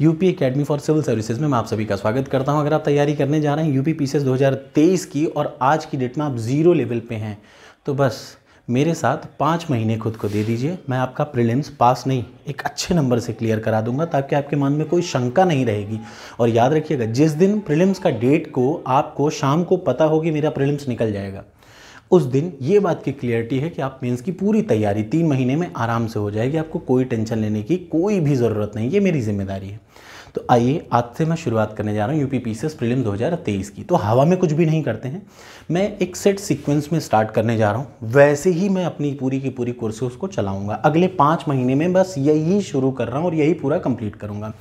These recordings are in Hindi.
UP academy for civil services में मैं आप सभी का स्वागत करता हूं अगर आप तैयारी करने जा रहे हैं यूपी पीसेस 2023 की और आज की डेट में आप जीरो लेवल पे हैं तो बस मेरे साथ पाँच महीने खुद को दे दीजिए मैं आपका प्रिलिम्स पास नहीं एक अच्छे नंबर से क्लियर करा दूंगा ताकि आपके मन में कोई शंका नहीं रहेगी और याद रखिएगा जिस दिन प्रिलिम्स का डेट को आपको शाम को पता होगी मेरा प्रिलिम्स निकल जाएगा उस दिन ये बात की क्लियरिटी है कि आप मेंस की पूरी तैयारी तीन महीने में आराम से हो जाएगी आपको कोई टेंशन लेने की कोई भी ज़रूरत नहीं ये मेरी जिम्मेदारी है तो आइए आज से मैं शुरुआत करने जा रहा हूँ U P P C S दो हज़ार तेईस की तो हवा में कुछ भी नहीं करते हैं मैं एक सेट सीक्वेंस में स्टार्ट करने जा रहा हूँ वैसे ही मैं अपनी पूरी की पूरी कोर्सेस उसको चलाऊँगा अगले पाँच महीने में बस यही शुरू कर रहा हूँ और यही पूरा कंप्लीट करूँगा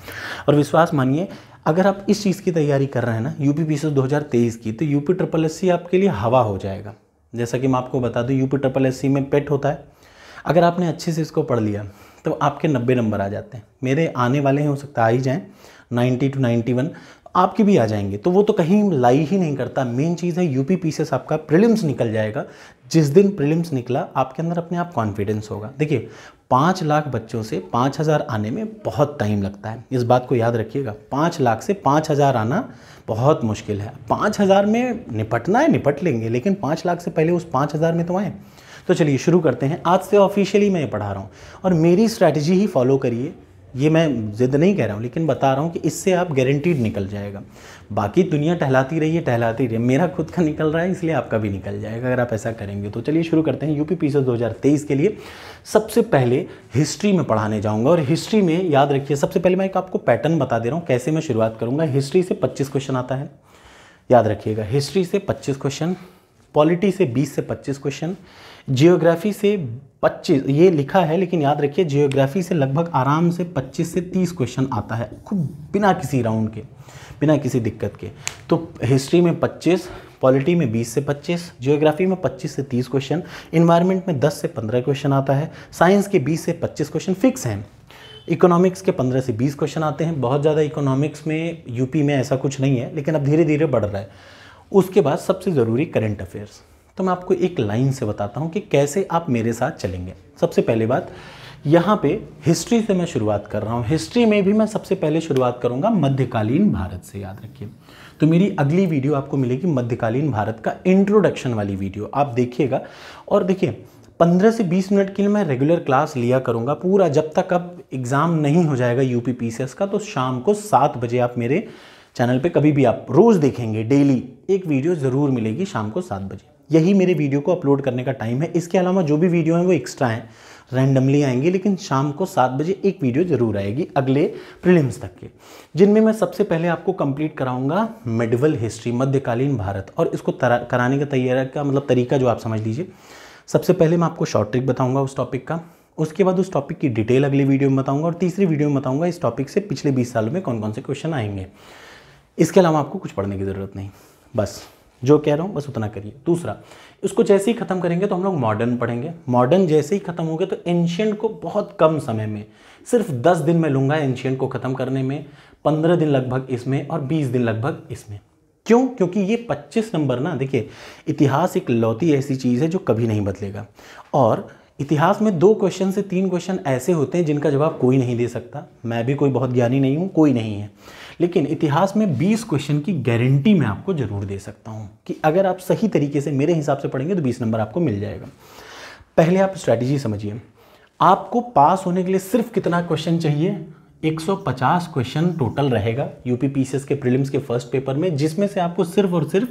और विश्वास मानिए अगर आप इस चीज़ की तैयारी कर रहे हैं ना U P P C S दो हज़ार तेईस की तो U P triple S C आपके लिए हवा हो जाएगा जैसा कि मैं आपको बता दूं यूपी ट्रिपल एस में पेट होता है अगर आपने अच्छे से इसको पढ़ लिया तो आपके नब्बे नंबर आ जाते हैं मेरे आने वाले हैं हो सकता आ ही जाएँ नाइन्टी टू नाइन्टी वन आपके भी आ जाएंगे तो वो तो कहीं लाई ही नहीं करता मेन चीज़ है यूपी पीसेस आपका प्रिलिम्स निकल जाएगा जिस दिन प्रिलिम्स निकला आपके अंदर अपने आप कॉन्फिडेंस होगा देखिए पाँच लाख बच्चों से पाँच हज़ार आने में बहुत टाइम लगता है इस बात को याद रखिएगा पाँच लाख से पाँच हज़ार आना बहुत मुश्किल है पाँच हज़ार में निपटना है निपट लेंगे लेकिन पाँच लाख से पहले उस पाँच हज़ार में तो आए तो चलिए शुरू करते हैं आज से ऑफिशियली मैं ये पढ़ा रहा हूँ और मेरी स्ट्रैटेजी ही फॉलो करिए ये मैं ज़िद नहीं कह रहा हूँ लेकिन बता रहा हूँ कि इससे आप गारंटीड निकल जाएगा बाकी दुनिया टहलाती रही है टहलाती रही है मेरा खुद का निकल रहा है इसलिए आपका भी निकल जाएगा अगर आप ऐसा करेंगे तो चलिए शुरू करते हैं यूपी पी से 2023 के लिए सबसे पहले हिस्ट्री में पढ़ाने जाऊँगा और हिस्ट्री में याद रखिए सबसे पहले मैं एक आपको पैटर्न बता दे रहा हूँ कैसे मैं शुरुआत करूँगा हिस्ट्री से पच्चीस क्वेश्चन आता है याद रखिएगा हिस्ट्री से पच्चीस क्वेश्चन पॉलिटी से 20 से 25 क्वेश्चन जियोग्राफी से 25 ये लिखा है लेकिन याद रखिए जियोग्राफी से लगभग आराम से 25 से 30 क्वेश्चन आता है खूब बिना किसी राउंड के बिना किसी दिक्कत के तो हिस्ट्री में 25 पॉलिटी में 20 से 25 जियोग्राफी में 25 से 30 क्वेश्चन इन्वायरमेंट में 10 से 15 क्वेश्चन आता है साइंस के 20 से 25 क्वेश्चन फिक्स हैं इकोनॉमिक्स के 15 से 20 क्वेश्चन आते हैं बहुत ज़्यादा इकोनॉमिक्स में यूपी में ऐसा कुछ नहीं है लेकिन अब धीरे धीरे बढ़ रहा है उसके बाद सबसे ज़रूरी करंट अफेयर्स तो मैं आपको एक लाइन से बताता हूँ कि कैसे आप मेरे साथ चलेंगे सबसे पहले बात यहाँ पे हिस्ट्री से मैं शुरुआत कर रहा हूँ हिस्ट्री में भी मैं सबसे पहले शुरुआत करूँगा मध्यकालीन भारत से याद रखिए तो मेरी अगली वीडियो आपको मिलेगी मध्यकालीन भारत का इंट्रोडक्शन वाली वीडियो आप देखिएगा और देखिए 15 से 20 मिनट के लिए मैं रेगुलर क्लास लिया करूँगा पूरा जब तक अब एग्ज़ाम नहीं हो जाएगा यू पी का तो शाम को सात बजे आप मेरे चैनल पे कभी भी आप रोज़ देखेंगे डेली एक वीडियो ज़रूर मिलेगी शाम को सात बजे यही मेरे वीडियो को अपलोड करने का टाइम है इसके अलावा जो भी वीडियो हैं वो एक्स्ट्रा हैं रैंडमली आएंगी लेकिन शाम को सात बजे एक वीडियो ज़रूर आएगी अगले प्रिलिम्स तक के जिनमें मैं सबसे पहले आपको कंप्लीट कराऊंगा मेडिवल हिस्ट्री मध्यकालीन भारत और इसको कराने का तैयार का मतलब तरीका जो आप समझ लीजिए सबसे पहले मैं आपको शॉर्ट ट्रिक बताऊंगा उस टॉपिक का उसके बाद उस टॉपिक की डिटेल अगली वीडियो में बताऊंगा और तीसरी वीडियो में बताऊंगा इस टॉपिक से पिछले बीस सालों में कौन कौन से क्वेश्चन आएंगे इसके अलावा आपको कुछ पढ़ने की ज़रूरत नहीं बस जो कह रहा हूँ बस उतना करिए दूसरा इसको जैसे ही ख़त्म करेंगे तो हम लोग मॉडर्न पढ़ेंगे मॉडर्न जैसे ही ख़त्म हो तो एंशियंट को बहुत कम समय में सिर्फ दस दिन में लूँगा एंशियंट को ख़त्म करने में पंद्रह दिन लगभग इसमें और बीस दिन लगभग इसमें क्यों क्योंकि ये पच्चीस नंबर ना देखिए इतिहास एक लौती ऐसी चीज़ है जो कभी नहीं बदलेगा और इतिहास में दो क्वेश्चन से तीन क्वेश्चन ऐसे होते हैं जिनका जवाब कोई नहीं दे सकता मैं भी कोई बहुत ज्ञानी नहीं हूँ कोई नहीं है लेकिन इतिहास में 20 क्वेश्चन की गारंटी मैं आपको जरूर दे सकता हूँ कि अगर आप सही तरीके से मेरे हिसाब से पढ़ेंगे तो बीस नंबर आपको मिल जाएगा पहले आप स्ट्रैटेजी समझिए आपको पास होने के लिए सिर्फ कितना क्वेश्चन चाहिए 150 क्वेश्चन टोटल रहेगा यूपी पी के प्रिलिम्स के फर्स्ट पेपर में जिसमें से आपको सिर्फ और सिर्फ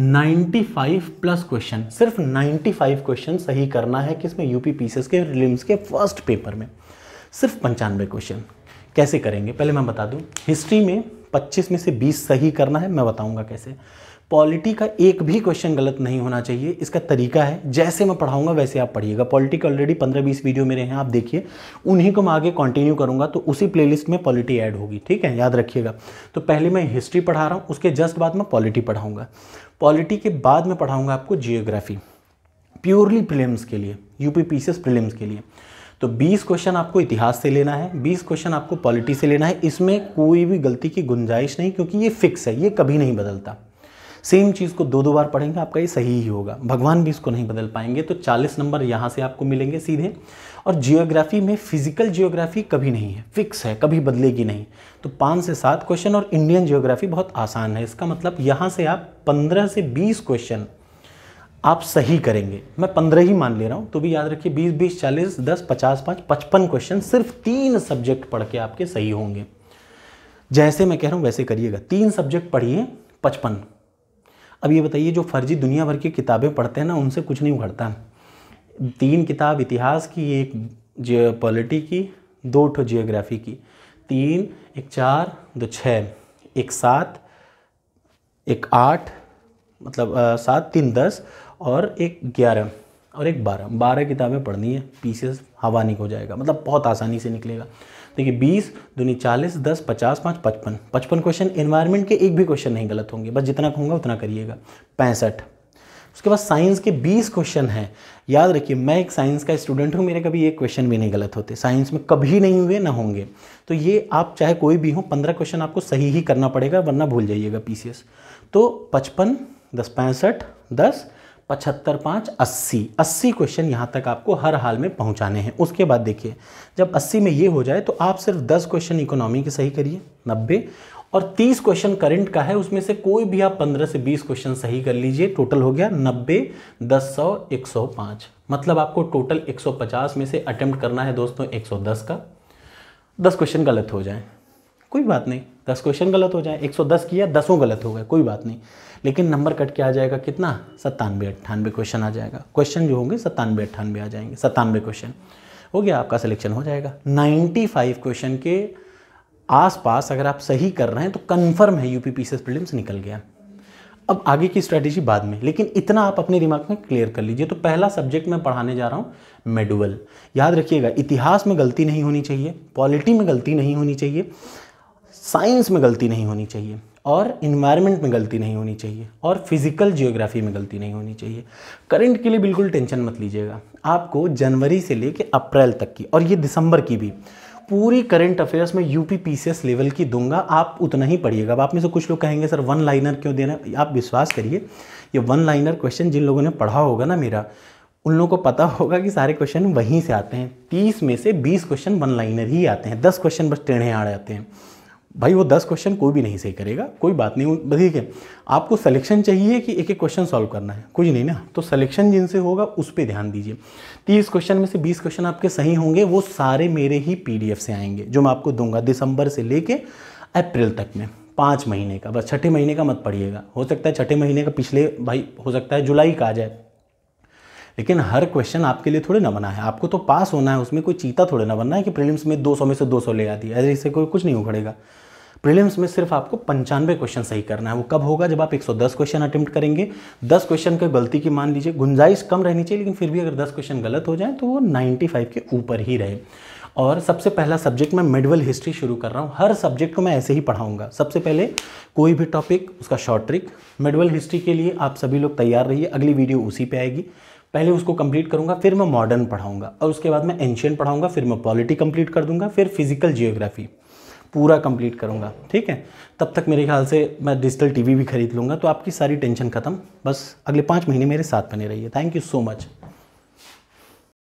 95 प्लस क्वेश्चन सिर्फ 95 क्वेश्चन सही करना है किसमें यूपी पीसीएस के प्रीलिम्स के फर्स्ट पेपर में सिर्फ पंचानवे क्वेश्चन कैसे करेंगे पहले मैं बता दूं हिस्ट्री में 25 में से 20 सही करना है मैं बताऊंगा कैसे पॉलिटी का एक भी क्वेश्चन गलत नहीं होना चाहिए इसका तरीका है जैसे मैं पढ़ाऊंगा वैसे आप पढ़िएगा पॉलिटी का ऑलरेडी 15-20 वीडियो मेरे हैं आप देखिए उन्हीं को मैं आगे कंटिन्यू करूंगा तो उसी प्लेलिस्ट में पॉलिटी ऐड होगी ठीक है याद रखिएगा तो पहले मैं हिस्ट्री पढ़ा रहा हूँ उसके जस्ट बाद मैं पॉलिटी पढ़ाऊंगा पॉलिटी के बाद में पढ़ाऊंगा आपको जियोग्राफी प्योरली प्रिलिम्स के लिए यूपी पी प्रिलिम्स के लिए तो 20 क्वेश्चन आपको इतिहास से लेना है 20 क्वेश्चन आपको पॉलिटी से लेना है इसमें कोई भी गलती की गुंजाइश नहीं क्योंकि ये फिक्स है ये कभी नहीं बदलता सेम चीज़ को दो दो बार पढ़ेंगे आपका ये सही ही होगा भगवान भी इसको नहीं बदल पाएंगे तो 40 नंबर यहाँ से आपको मिलेंगे सीधे और जियोग्राफी में फिजिकल जियोग्राफी कभी नहीं है फिक्स है कभी बदलेगी नहीं तो पाँच से सात क्वेश्चन और इंडियन जियोग्राफी बहुत आसान है इसका मतलब यहाँ से आप पंद्रह से बीस क्वेश्चन आप सही करेंगे मैं पंद्रह ही मान ले रहा हूँ तो भी याद रखिए बीस बीस चालीस दस पचास पाँच पचपन क्वेश्चन सिर्फ तीन सब्जेक्ट पढ़ के आपके सही होंगे जैसे मैं कह रहा हूँ वैसे करिएगा तीन सब्जेक्ट पढ़िए पचपन अब ये बताइए जो फर्जी दुनिया भर की किताबें पढ़ते हैं ना उनसे कुछ नहीं उखड़ता तीन किताब इतिहास की एक पॉलिटी की दो ठो जियोग्राफी की तीन एक चार दो छः एक सात एक आठ मतलब सात तीन दस और एक ग्यारह और एक बारह बारह किताबें पढ़नी है पीसीएस हवा निक हो जाएगा मतलब बहुत आसानी से निकलेगा देखिए बीस दूनी चालीस दस पचास पाँच पचपन पचपन क्वेश्चन इन्वायरमेंट के एक भी क्वेश्चन नहीं गलत होंगे बस जितना कहूँगा उतना करिएगा पैंसठ उसके बाद साइंस के 20 क्वेश्चन हैं याद रखिए मैं एक साइंस का स्टूडेंट हूँ मेरे कभी एक क्वेश्चन भी नहीं गलत होते साइंस में कभी नहीं हुए ना होंगे तो ये आप चाहे कोई भी हो 15 क्वेश्चन आपको सही ही करना पड़ेगा वरना भूल जाइएगा पीसीएस तो 55 दस पैंसठ दस पचहत्तर पाँच अस्सी अस्सी क्वेश्चन यहाँ तक आपको हर हाल में पहुँचाने हैं उसके बाद देखिए जब अस्सी में ये हो जाए तो आप सिर्फ दस क्वेश्चन इकोनॉमी के सही करिए नब्बे और तीस क्वेश्चन करंट का है उसमें से कोई भी आप पंद्रह से बीस क्वेश्चन सही कर लीजिए टोटल हो गया नब्बे दस सौ एक सौ पाँच मतलब आपको टोटल एक सौ पचास में से अटैम्प्ट करना है दोस्तों एक सौ दस का दस क्वेश्चन गलत हो जाए कोई बात नहीं दस क्वेश्चन गलत हो जाए एक सौ दस किया दसों गलत हो गए कोई बात नहीं लेकिन नंबर कट के आ जाएगा कितना सत्तानवे अट्ठानवे क्वेश्चन आ जाएगा क्वेश्चन जो होंगे सत्तानवे अट्ठानवे आ जाएंगे सत्तानवे क्वेश्चन हो गया आपका सिलेक्शन हो जाएगा नाइन्टी फाइव क्वेश्चन के आसपास अगर आप सही कर रहे हैं तो कन्फर्म है यू पी पी प्रीलिम्स निकल गया अब आगे की स्ट्रैटेजी बाद में लेकिन इतना आप अपने दिमाग में क्लियर कर लीजिए तो पहला सब्जेक्ट मैं पढ़ाने जा रहा हूँ मेडुअल याद रखिएगा इतिहास में गलती नहीं होनी चाहिए पॉलिटी में गलती नहीं होनी चाहिए साइंस में गलती नहीं होनी चाहिए और इन्वायरमेंट में गलती नहीं होनी चाहिए और फिजिकल जियोग्राफी में गलती नहीं होनी चाहिए करंट के लिए बिल्कुल टेंशन मत लीजिएगा आपको जनवरी से लेके अप्रैल तक की और ये दिसंबर की भी पूरी करंट अफेयर्स में यूपी पीसीएस लेवल की दूंगा आप उतना ही पढ़िएगा अब आप में से कुछ लोग कहेंगे सर वन लाइनर क्यों देना आप विश्वास करिए ये वन लाइनर क्वेश्चन जिन लोगों ने पढ़ा होगा ना मेरा उन लोगों को पता होगा कि सारे क्वेश्चन वहीं से आते हैं तीस में से बीस क्वेश्चन वन लाइनर ही आते हैं दस क्वेश्चन बस टेढ़े आ जाते हैं भाई वो दस क्वेश्चन कोई भी नहीं सही करेगा कोई बात नहीं बस ठीक है आपको सिलेक्शन चाहिए कि एक एक क्वेश्चन सॉल्व करना है कुछ नहीं ना तो सिलेक्शन जिनसे होगा उस पर ध्यान दीजिए तीस क्वेश्चन में से बीस क्वेश्चन आपके सही होंगे वो सारे मेरे ही पी से आएंगे जो मैं आपको दूंगा दिसंबर से लेके अप्रैल तक में पाँच महीने का बस छठे महीने का मत पढ़िएगा हो सकता है छठे महीने का पिछले भाई हो सकता है जुलाई का आ जाए लेकिन हर क्वेश्चन आपके लिए थोड़े ना बना है आपको तो पास होना है उसमें कोई चीता थोड़े ना बनना है कि प्रीलिम्स में 200 में से 200 ले आती है ऐसे कोई कुछ नहीं उखड़ेगा प्रीलिम्स में सिर्फ आपको पंचानवे क्वेश्चन सही करना है वो कब होगा जब आप 110 क्वेश्चन अटेम्प्ट करेंगे 10 क्वेश्चन का गलती की मान लीजिए गुंजाइश कम रहनी चाहिए लेकिन फिर भी अगर 10 क्वेश्चन गलत हो जाए तो वो 95 के ऊपर ही रहे और सबसे पहला सब्जेक्ट मैं मिडवल हिस्ट्री शुरू कर रहा हूँ हर सब्जेक्ट को मैं ऐसे ही पढ़ाऊँगा सबसे पहले कोई भी टॉपिक उसका शॉर्ट ट्रिक मिडवल हिस्ट्री के लिए आप सभी लोग तैयार रहिए अगली वीडियो उसी पर आएगी पहले उसको कंप्लीट करूँगा फिर मैं मॉडर्न पढ़ाऊँगा और उसके बाद मैं एंशियन पढ़ाऊंगा फिर मैं पॉलिटी कंप्लीट कर दूँगा फिर फिजिकल जियोग्राफी पूरा कंप्लीट करूँगा ठीक है तब तक मेरे ख्याल से मैं डिजिटल टीवी भी खरीद लूँगा तो आपकी सारी टेंशन खत्म बस अगले पाँच महीने मेरे साथ बने रहिए थैंक यू सो मच